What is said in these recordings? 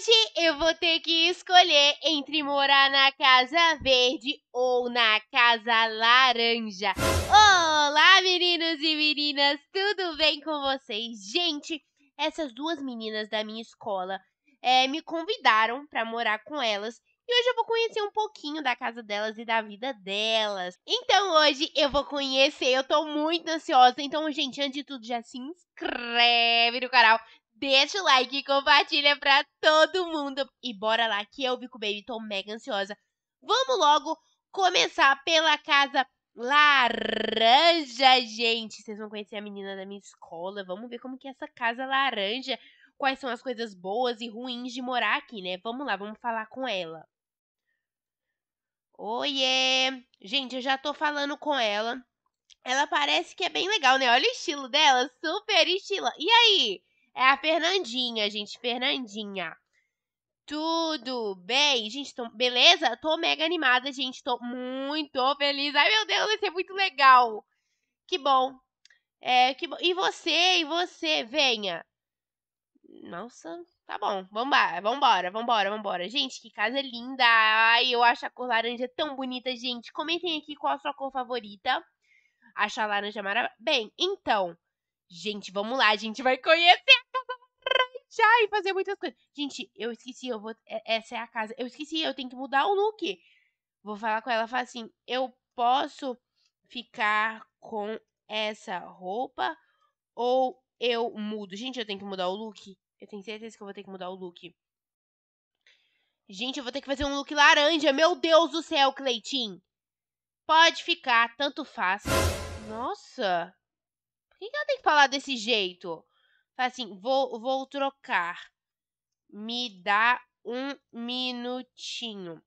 Hoje eu vou ter que escolher entre morar na Casa Verde ou na Casa Laranja. Olá, meninos e meninas, tudo bem com vocês? Gente, essas duas meninas da minha escola é, me convidaram para morar com elas e hoje eu vou conhecer um pouquinho da casa delas e da vida delas. Então hoje eu vou conhecer, eu tô muito ansiosa. Então, gente, antes de tudo, já se inscreve no canal, Deixa o like e compartilha pra todo mundo. E bora lá, que eu, o Baby, tô mega ansiosa. Vamos logo começar pela casa laranja, gente. Vocês vão conhecer a menina da minha escola. Vamos ver como que é essa casa laranja. Quais são as coisas boas e ruins de morar aqui, né? Vamos lá, vamos falar com ela. Oiê! Gente, eu já tô falando com ela. Ela parece que é bem legal, né? Olha o estilo dela, super estilo. E aí? É a Fernandinha, gente. Fernandinha. Tudo bem? Gente, tô, beleza? Tô mega animada, gente. Tô muito feliz. Ai, meu Deus, vai ser muito legal. Que bom. É, que bo... E você, e você, venha. Nossa, tá bom. Vambora, vambora, vambora, vambora. Gente, que casa linda. Ai, eu acho a cor laranja tão bonita, gente. Comentem aqui qual a sua cor favorita. Acho a laranja maravilhosa. Bem, então... Gente, vamos lá, a gente vai conhecer a casa e fazer muitas coisas. Gente, eu esqueci, eu vou. É, essa é a casa. Eu esqueci, eu tenho que mudar o look. Vou falar com ela, falar assim: eu posso ficar com essa roupa ou eu mudo? Gente, eu tenho que mudar o look. Eu tenho certeza que eu vou ter que mudar o look. Gente, eu vou ter que fazer um look laranja. Meu Deus do céu, Cleitinho. Pode ficar, tanto faz. Nossa que, que ela tem que falar desse jeito? Fala assim, vou, vou trocar. Me dá um minutinho.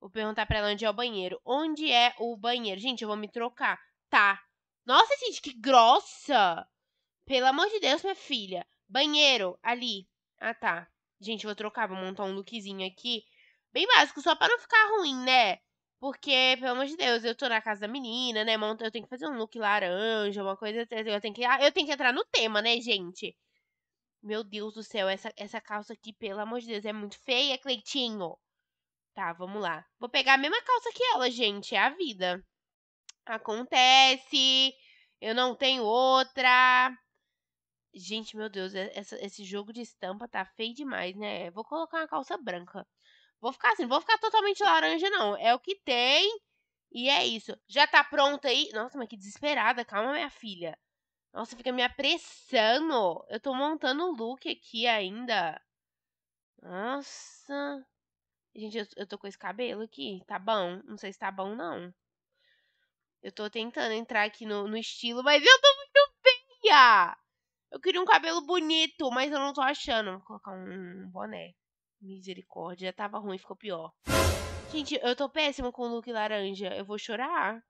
Vou perguntar pra ela onde é o banheiro. Onde é o banheiro? Gente, eu vou me trocar. Tá. Nossa, gente, que grossa! Pelo amor de Deus, minha filha. Banheiro, ali. Ah, tá. Gente, vou trocar, vou montar um lookzinho aqui. Bem básico, só pra não ficar ruim, né? Porque, pelo amor de Deus, eu tô na casa da menina, né? Eu tenho que fazer um look laranja, uma coisa. Eu tenho que, ah, eu tenho que entrar no tema, né, gente? Meu Deus do céu, essa, essa calça aqui, pelo amor de Deus, é muito feia, Cleitinho. Tá, vamos lá. Vou pegar a mesma calça que ela, gente. É a vida. Acontece. Eu não tenho outra. Gente, meu Deus, é, essa, esse jogo de estampa tá feio demais, né? Vou colocar uma calça branca. Vou ficar assim, vou ficar totalmente laranja, não. É o que tem. E é isso. Já tá pronta aí? Nossa, mas que desesperada. Calma, minha filha. Nossa, fica me apressando. Eu tô montando o look aqui ainda. Nossa. Gente, eu, eu tô com esse cabelo aqui. Tá bom. Não sei se tá bom, não. Eu tô tentando entrar aqui no, no estilo, mas eu tô muito feia. Eu queria um cabelo bonito, mas eu não tô achando. Vou colocar um boné. Misericórdia, tava ruim, ficou pior. Gente, eu tô péssima com o look laranja. Eu vou chorar.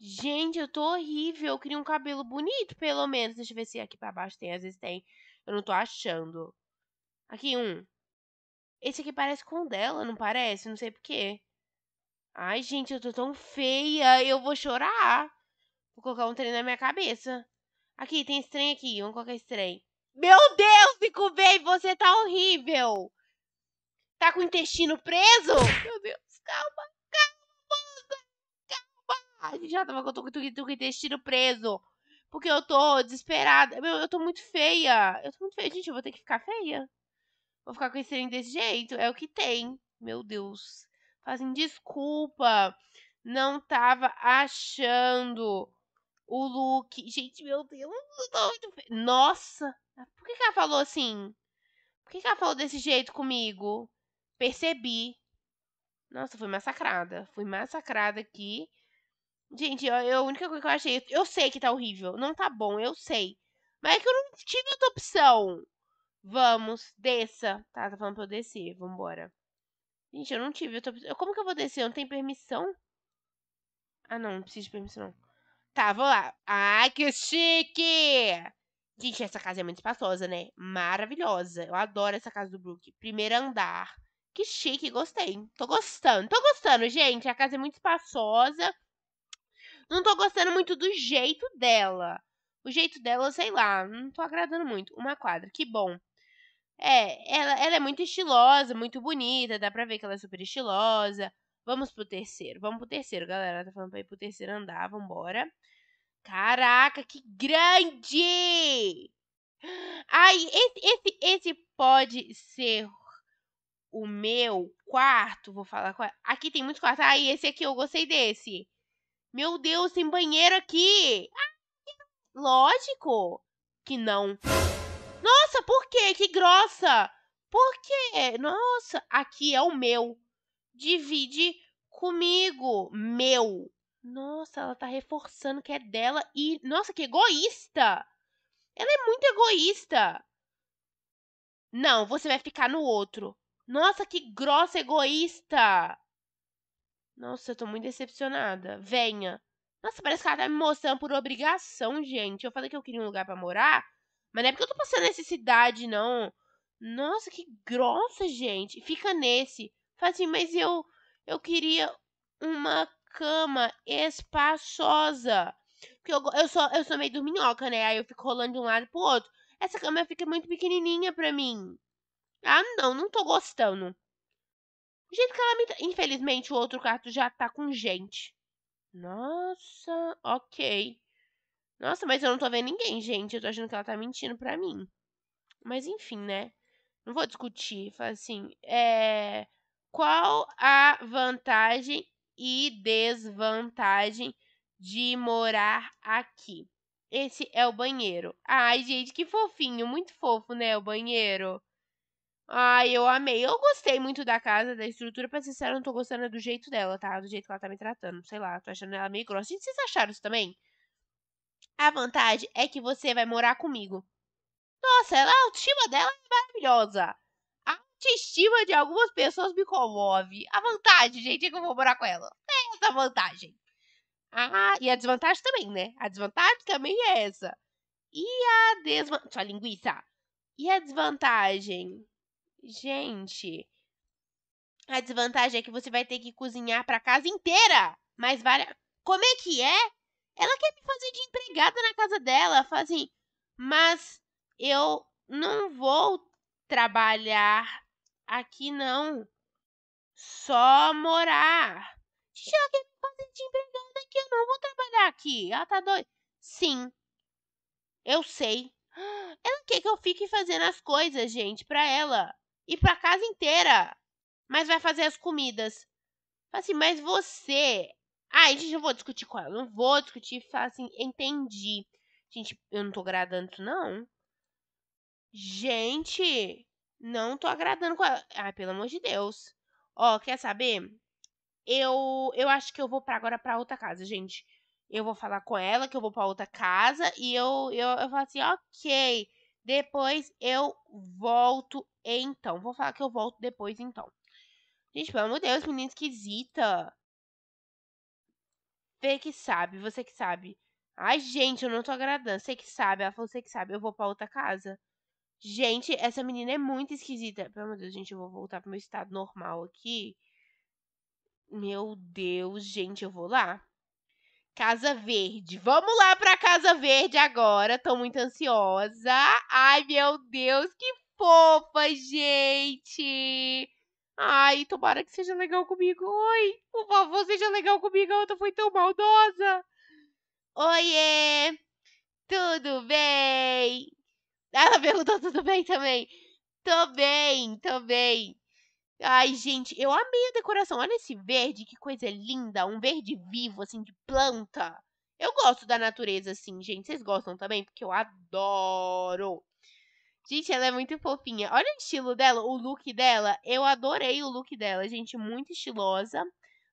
Gente, eu tô horrível. Eu queria um cabelo bonito, pelo menos. Deixa eu ver se aqui pra baixo tem. Às vezes tem. Eu não tô achando. Aqui, um. Esse aqui parece com o dela, não parece? Não sei porquê. Ai, gente, eu tô tão feia. Eu vou chorar. Vou colocar um trem na minha cabeça. Aqui, tem esse trem aqui. Vamos colocar esse trem. Meu Deus, fico bem, você tá horrível. Tá com o intestino preso? Meu Deus, calma, calma, calma. A gente Já tava com, com, com, com o intestino preso. Porque eu tô desesperada. Meu, eu tô muito feia. Eu tô muito feia. Gente, eu vou ter que ficar feia. Vou ficar com esse trem desse jeito. É o que tem. Meu Deus. Fazem desculpa. Não tava achando o look. Gente, meu Deus. Eu tô muito feia. Nossa. Ah, por que, que ela falou assim? Por que, que ela falou desse jeito comigo? Percebi. Nossa, fui massacrada. Fui massacrada aqui. Gente, eu, eu, a única coisa que eu achei. Eu sei que tá horrível. Não tá bom, eu sei. Mas é que eu não tive outra opção. Vamos, desça. Tá, tá falando pra eu descer. Vambora. Gente, eu não tive outra opção. Como que eu vou descer? Eu não tenho permissão? Ah, não, não preciso de permissão, Tá, vou lá. Ai, ah, que chique! Gente, essa casa é muito espaçosa, né? Maravilhosa. Eu adoro essa casa do Brook. Primeiro andar. Que chique, gostei. Tô gostando, tô gostando, gente. A casa é muito espaçosa. Não tô gostando muito do jeito dela. O jeito dela, sei lá, não tô agradando muito. Uma quadra, que bom. É, ela, ela é muito estilosa, muito bonita, dá pra ver que ela é super estilosa. Vamos pro terceiro, vamos pro terceiro, galera. Ela tá falando pra ir pro terceiro andar, vambora. Caraca, que grande! Ai, esse, esse, esse pode ser o meu quarto. Vou falar qual. É. Aqui tem muitos quartos. Ai, esse aqui, eu gostei desse. Meu Deus, tem banheiro aqui. Lógico que não. Nossa, por quê? Que grossa! Por quê? Nossa, aqui é o meu. Divide comigo. Meu. Nossa, ela tá reforçando que é dela e. Nossa, que egoísta! Ela é muito egoísta! Não, você vai ficar no outro. Nossa, que grossa egoísta! Nossa, eu tô muito decepcionada. Venha. Nossa, parece que ela tá me mostrando por obrigação, gente. Eu falei que eu queria um lugar para morar, mas não é porque eu tô passando necessidade, não. Nossa, que grossa, gente. Fica nesse. Fala assim, mas eu, eu queria uma cama espaçosa. Porque eu, eu, sou, eu sou meio dorminhoca, né? Aí eu fico rolando de um lado pro outro. Essa cama fica muito pequenininha pra mim. Ah, não, não tô gostando. O jeito que ela me. Infelizmente, o outro quarto já tá com gente. Nossa, ok. Nossa, mas eu não tô vendo ninguém, gente. Eu tô achando que ela tá mentindo pra mim. Mas enfim, né? Não vou discutir. Fala assim, é. Qual a vantagem e desvantagem de morar aqui. Esse é o banheiro. Ai, gente, que fofinho, muito fofo, né, o banheiro. Ai, eu amei. Eu gostei muito da casa, da estrutura. Pra ser sincero, eu não tô gostando do jeito dela, tá? Do jeito que ela tá me tratando. Sei lá, tô achando ela meio grossa. Gente, vocês acharam isso também? A vantagem é que você vai morar comigo. Nossa, ela, a autoestima dela é maravilhosa autoestima de algumas pessoas me comove. A vantagem, gente, é que eu vou morar com ela. É essa vantagem. Ah, e a desvantagem também, né? A desvantagem também é essa. E a desvantagem. Sua linguiça. E a desvantagem? Gente. A desvantagem é que você vai ter que cozinhar pra casa inteira. Mas várias. Como é que é? Ela quer me fazer de empregada na casa dela. Fazem. Assim, mas eu não vou trabalhar Aqui não. Só morar. Titia, que de empregada aqui, eu não vou trabalhar aqui. Ela tá doida. Sim. Eu sei. Ela quer que eu fique fazendo as coisas, gente, pra ela. E pra casa inteira. Mas vai fazer as comidas. Fala assim, mas você. Ai, gente, eu vou discutir com ela. Não vou discutir. Fala assim, entendi. Gente, eu não tô gradando isso, não. Gente, não tô agradando com ela. Ah, pelo amor de Deus. Ó, quer saber? Eu, eu acho que eu vou para agora para outra casa, gente. Eu vou falar com ela que eu vou para outra casa e eu, eu, eu falo assim, ok. Depois eu volto então. Vou falar que eu volto depois então. Gente, pelo amor de Deus, menina esquisita. Vê que sabe, você que sabe. Ai, gente, eu não tô agradando. Você que sabe. Ela falou, você que sabe, eu vou pra outra casa. Gente, essa menina é muito esquisita. Pelo amor de Deus, gente, eu vou voltar pro meu estado normal aqui. Meu Deus, gente, eu vou lá. Casa Verde. Vamos lá pra Casa Verde agora. Tô muito ansiosa. Ai, meu Deus, que fofa, gente. Ai, tomara que seja legal comigo. Oi, por favor, seja legal comigo. A outra foi tão maldosa. Oiê, tudo bem? Ela perguntou: tudo bem também? Tô bem, tô bem. Ai, gente, eu amei a decoração. Olha esse verde, que coisa linda. Um verde vivo, assim, de planta. Eu gosto da natureza, assim, gente. Vocês gostam também? Porque eu adoro. Gente, ela é muito fofinha. Olha o estilo dela, o look dela. Eu adorei o look dela, gente. Muito estilosa.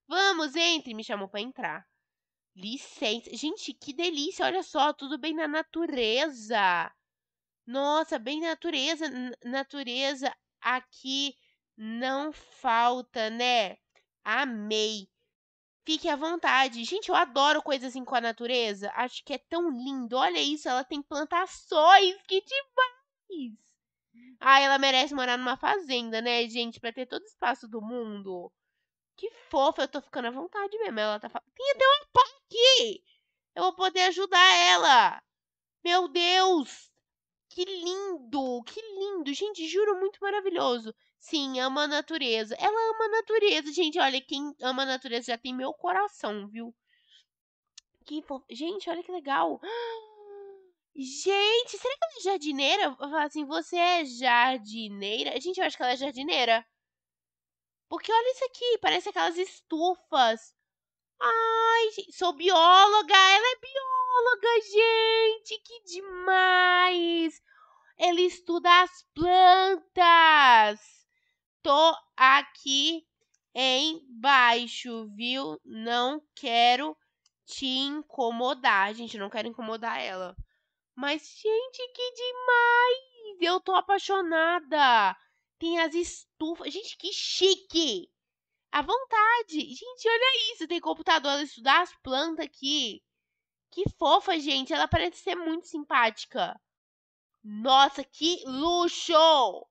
Vamos, entre. Me chamou pra entrar. Licença. Gente, que delícia. Olha só, tudo bem na natureza. Nossa, bem natureza, natureza aqui não falta, né? Amei. Fique à vontade. Gente, eu adoro coisas assim com a natureza. Acho que é tão lindo. Olha isso, ela tem plantações, que demais! Ah, ela merece morar numa fazenda, né, gente? Pra ter todo o espaço do mundo. Que fofa, eu tô ficando à vontade mesmo. Ela tá falando. Tem deu um pau aqui! Eu vou poder ajudar ela! Meu Deus! Que lindo, que lindo, gente, juro, muito maravilhoso. Sim, ama a natureza. Ela ama a natureza, gente, olha, quem ama a natureza já tem meu coração, viu? Que Gente, olha que legal. Gente, será que ela é jardineira? Assim, você é jardineira? Gente, eu acho que ela é jardineira. Porque olha isso aqui, parece aquelas estufas Ai, sou bióloga, ela é bióloga, gente, que demais! Ela estuda as plantas. Tô aqui embaixo, viu? Não quero te incomodar, gente, não quero incomodar ela. Mas, gente, que demais! Eu tô apaixonada! Tem as estufas. Gente, que chique! à vontade. Gente, olha isso. Tem computador, ela estudar as plantas aqui. Que fofa, gente. Ela parece ser muito simpática. Nossa, que luxo!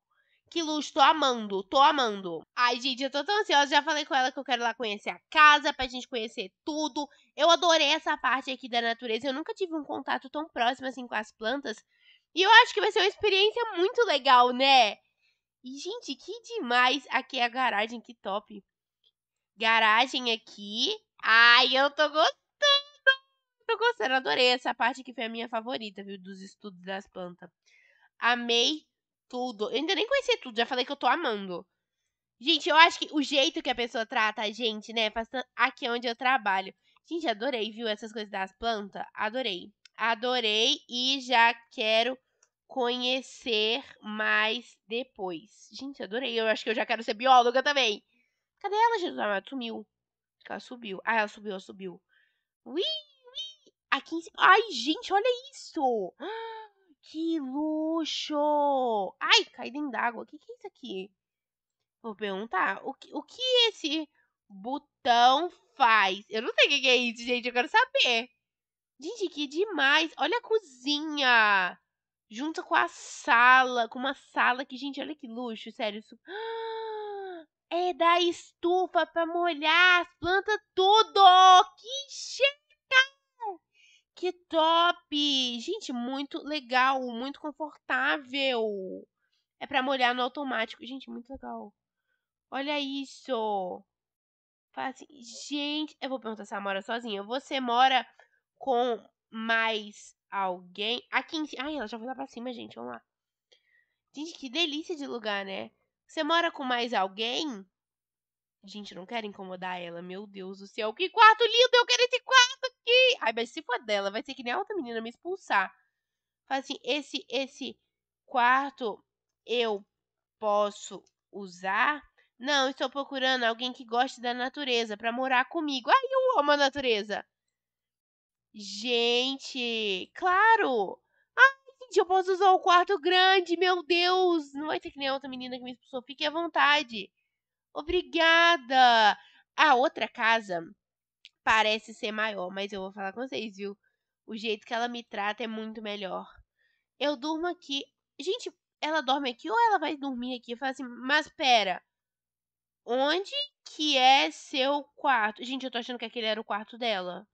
Que luxo, tô amando, tô amando. Ai, gente, eu tô tão ansiosa. Já falei com ela que eu quero lá conhecer a casa, pra gente conhecer tudo. Eu adorei essa parte aqui da natureza. Eu nunca tive um contato tão próximo assim com as plantas. E eu acho que vai ser uma experiência muito legal, né? E, gente, que demais aqui é a garagem, que top garagem aqui. Ai, eu tô gostando! Tô gostando, adorei. Essa parte que foi a minha favorita, viu? Dos estudos das plantas. Amei tudo. Eu ainda nem conheci tudo, já falei que eu tô amando. Gente, eu acho que o jeito que a pessoa trata a gente, né? Aqui é onde eu trabalho. Gente, adorei, viu? Essas coisas das plantas. Adorei. Adorei e já quero conhecer mais depois. Gente, adorei. Eu acho que eu já quero ser bióloga também. Cadê ela, Jesus? Ah, ela sumiu. Ela subiu. Ah, ela subiu, ela subiu. Ui, ui. Aqui em cima. Ai, gente, olha isso. Que luxo. Ai, caí dentro d'água. O que, que é isso aqui? Vou perguntar. O que, o que esse botão faz? Eu não sei o que, que é isso, gente. Eu quero saber. Gente, que demais. Olha a cozinha. junto com a sala. Com uma sala que, gente, olha que luxo. Sério, isso... Ah! é da estufa para molhar as plantas tudo. Que chega, Que top! Gente, muito legal, muito confortável. É para molhar no automático. Gente, muito legal. Olha isso. assim, gente, eu vou perguntar se ela mora sozinha. Você mora com mais alguém? Aqui em cima. Ai, ela já foi lá pra cima, gente. Vamos lá. Gente, que delícia de lugar, né? Você mora com mais alguém? Gente, não quero incomodar ela. Meu Deus do céu, que quarto lindo! Eu quero esse quarto aqui! Ai, mas se for dela, vai ser que nem a outra menina me expulsar. Fala assim: esse, esse quarto eu posso usar? Não, estou procurando alguém que goste da natureza para morar comigo. Ai, eu amo a natureza! Gente, claro! Gente, eu posso usar o quarto grande, meu Deus! Não vai ser que nem a outra menina que me expulsou. Fique à vontade. Obrigada! A outra casa parece ser maior, mas eu vou falar com vocês, viu? O jeito que ela me trata é muito melhor. Eu durmo aqui. Gente, ela dorme aqui ou ela vai dormir aqui? Eu falo assim, mas pera. Onde que é seu quarto? Gente, eu tô achando que aquele era o quarto dela.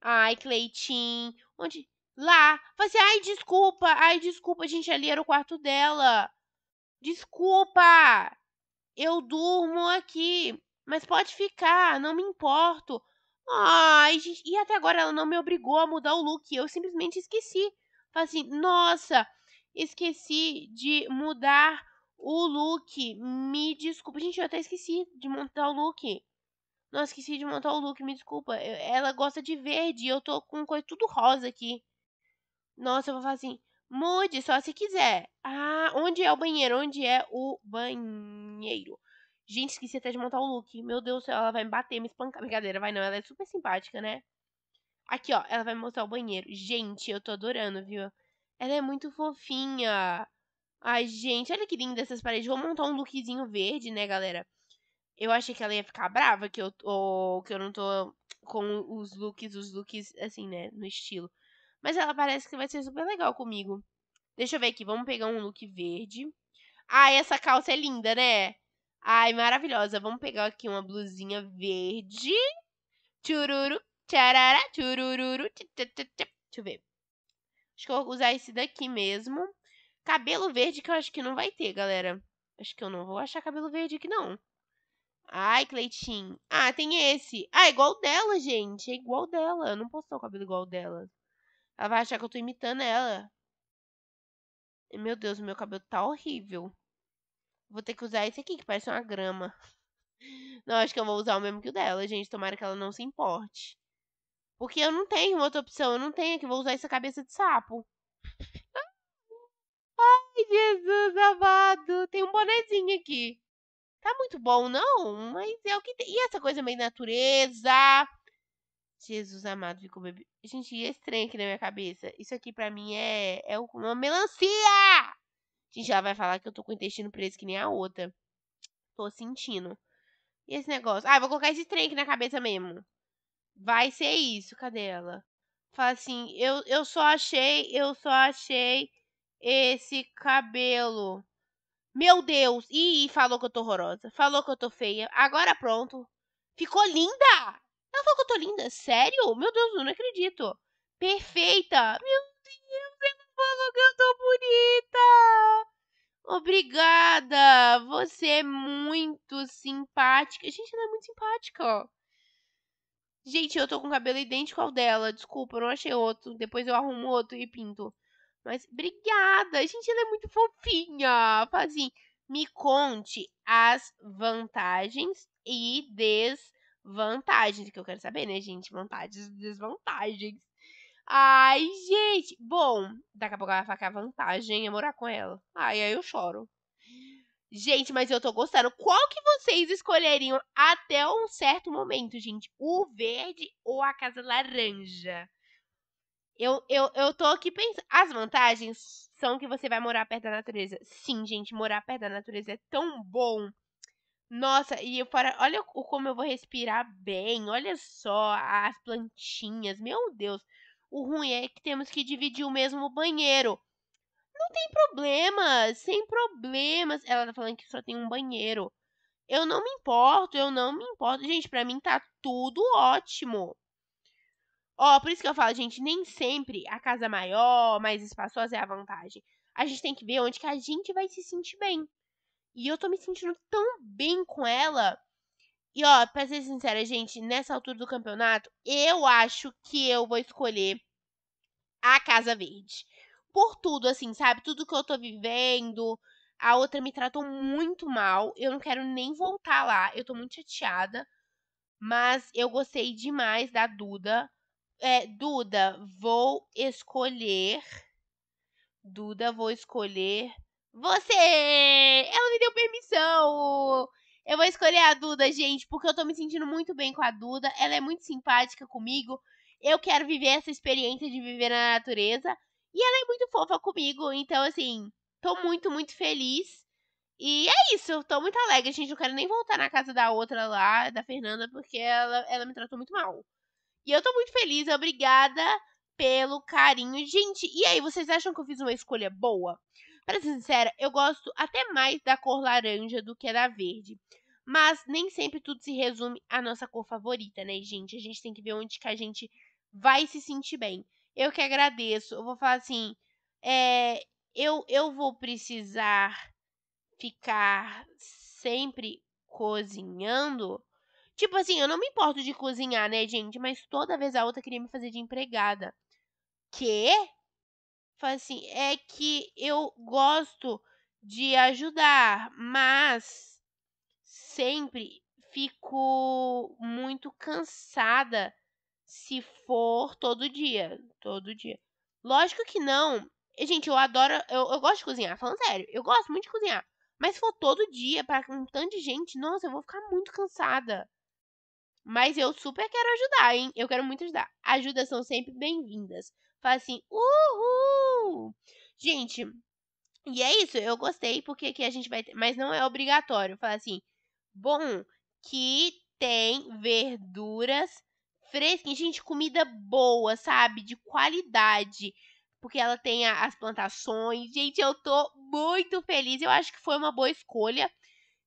Ai, Cleitinho. Onde? lá. Falei assim, ai, desculpa, ai, desculpa, gente, ali era o quarto dela. Desculpa, eu durmo aqui, mas pode ficar, não me importo. Ai, gente, e até agora ela não me obrigou a mudar o look, eu simplesmente esqueci. Falei assim, nossa, esqueci de mudar o look, me desculpa. Gente, eu até esqueci de montar o look. Não, esqueci de montar o look, me desculpa. Ela gosta de verde, eu tô com coisa tudo rosa aqui. Nossa, eu vou falar assim, mude só se quiser. Ah, onde é o banheiro? Onde é o banheiro? Gente, esqueci até de montar o look. Meu Deus do céu, ela vai me bater, me espancar. Brincadeira, vai não. Ela é super simpática, né? Aqui, ó. Ela vai me mostrar o banheiro. Gente, eu tô adorando, viu? Ela é muito fofinha. Ai, gente, olha que linda essas paredes. Vou montar um lookzinho verde, né, galera? Eu achei que ela ia ficar brava, que eu, ou, que eu não tô com os looks, os looks, assim, né, no estilo. Mas ela parece que vai ser super legal comigo. Deixa eu ver aqui, vamos pegar um look verde. Ah, essa calça é linda, né? Ai, maravilhosa. Vamos pegar aqui uma blusinha verde. Chururu, tcharara, chururu, Deixa eu ver. Acho que eu vou usar esse daqui mesmo. Cabelo verde que eu acho que não vai ter, galera. Acho que eu não vou achar cabelo verde aqui, não. Ai, Cleitinho. Ah, tem esse. Ah, é igual dela, gente. É igual dela. Eu não posso ter o cabelo igual dela. Ela vai achar que eu tô imitando ela. meu Deus, meu cabelo tá horrível. Vou ter que usar esse aqui, que parece uma grama. Não, acho que eu vou usar o mesmo que o dela, gente. Tomara que ela não se importe. Porque eu não tenho outra opção. Eu não tenho que vou usar essa cabeça de sapo. Ai, Jesus amado. Tem um bonezinho aqui. Tá muito bom, não? Mas é o que tem. E essa coisa meio natureza. Jesus amado ficou bebendo. Gente, e esse trem aqui na minha cabeça? Isso aqui pra mim é, é uma melancia! Gente, já vai falar que eu tô com o intestino preso que nem a outra. Tô sentindo. E esse negócio? Ah, vou colocar esse trem aqui na cabeça mesmo. Vai ser isso, cadê ela? Fala assim, eu, eu só achei, eu só achei esse cabelo. Meu Deus! Ih, falou que eu tô horrorosa. Falou que eu tô feia. Agora pronto. Ficou linda! Ela falou que eu tô linda. Sério? Meu Deus, eu não acredito. Perfeita. Meu Deus, ela falou que eu tô bonita. Obrigada. Você é muito simpática. Gente, ela é muito simpática. Gente, eu tô com cabelo idêntico ao dela. Desculpa, eu não achei outro. Depois eu arrumo outro e pinto. Mas obrigada. Gente, ela é muito fofinha. Fala assim, me conte as vantagens e des vantagens, que eu quero saber, né, gente? Vantagens e desvantagens. Ai, gente. Bom, daqui a pouco ela vai falar a vantagem é morar com ela. Ai, aí eu choro. Gente, mas eu tô gostando. Qual que vocês escolheriam até um certo momento, gente? O verde ou a casa laranja? Eu, eu, eu tô aqui pensando. As vantagens são que você vai morar perto da natureza. Sim, gente, morar perto da natureza é tão bom. Nossa, e eu para, olha o, como eu vou respirar bem, olha só as plantinhas, meu Deus. O ruim é que temos que dividir o mesmo banheiro. Não tem problema, sem problemas. Ela tá falando que só tem um banheiro. Eu não me importo, eu não me importo. Gente, pra mim tá tudo ótimo. Ó, por isso que eu falo, gente, nem sempre a casa maior, mais espaçosa é a vantagem. A gente tem que ver onde que a gente vai se sentir bem. E eu tô me sentindo tão bem com ela. E ó, pra ser sincera, gente, nessa altura do campeonato, eu acho que eu vou escolher a Casa Verde. Por tudo, assim, sabe? Tudo que eu tô vivendo. A outra me tratou muito mal. Eu não quero nem voltar lá. Eu tô muito chateada. Mas eu gostei demais da Duda. É, Duda, vou escolher. Duda, vou escolher você! Ela me deu permissão! Eu vou escolher a Duda, gente, porque eu tô me sentindo muito bem com a Duda. Ela é muito simpática comigo. Eu quero viver essa experiência de viver na natureza. E ela é muito fofa comigo. Então, assim, tô muito, muito feliz. E é isso, tô muito alegre, gente. Não quero nem voltar na casa da outra lá, da Fernanda, porque ela, ela me tratou muito mal. E eu tô muito feliz, obrigada pelo carinho. Gente, e aí, vocês acham que eu fiz uma escolha boa? Para ser sincera, eu gosto até mais da cor laranja do que da verde. Mas nem sempre tudo se resume à nossa cor favorita, né, gente? A gente tem que ver onde que a gente vai se sentir bem. Eu que agradeço. Eu vou falar assim, é, eu, eu vou precisar ficar sempre cozinhando. Tipo assim, eu não me importo de cozinhar, né, gente? Mas toda vez a outra queria me fazer de empregada. Que? Fala assim, é que eu gosto de ajudar, mas sempre fico muito cansada se for todo dia, todo dia. Lógico que não. Gente, eu adoro, eu, eu gosto de cozinhar, falando sério, eu gosto muito de cozinhar. Mas se for todo dia para um tanto de gente, nossa, eu vou ficar muito cansada. Mas eu super quero ajudar, hein? Eu quero muito ajudar. Ajudas são sempre bem-vindas. Fala assim, uhul! Gente, e é isso. Eu gostei, porque aqui a gente vai ter. Mas não é obrigatório. Falar assim, bom, que tem verduras frescas. Gente, comida boa, sabe? De qualidade porque ela tem as plantações. Gente, eu tô muito feliz. Eu acho que foi uma boa escolha.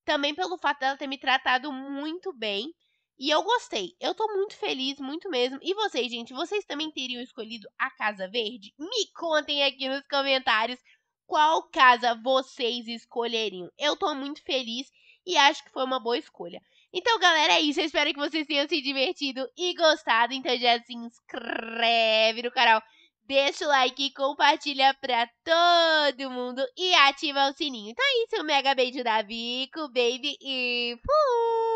Também pelo fato dela ter me tratado muito bem. E eu gostei. Eu tô muito feliz, muito mesmo. E vocês, gente, vocês também teriam escolhido a Casa Verde? Me contem aqui nos comentários qual casa vocês escolheriam. Eu tô muito feliz e acho que foi uma boa escolha. Então, galera, é isso. Eu espero que vocês tenham se divertido e gostado. Então já se inscreve no canal, deixa o like, compartilha pra todo mundo e ativa o sininho. Então é isso. Um mega beijo da Vico, baby e fui!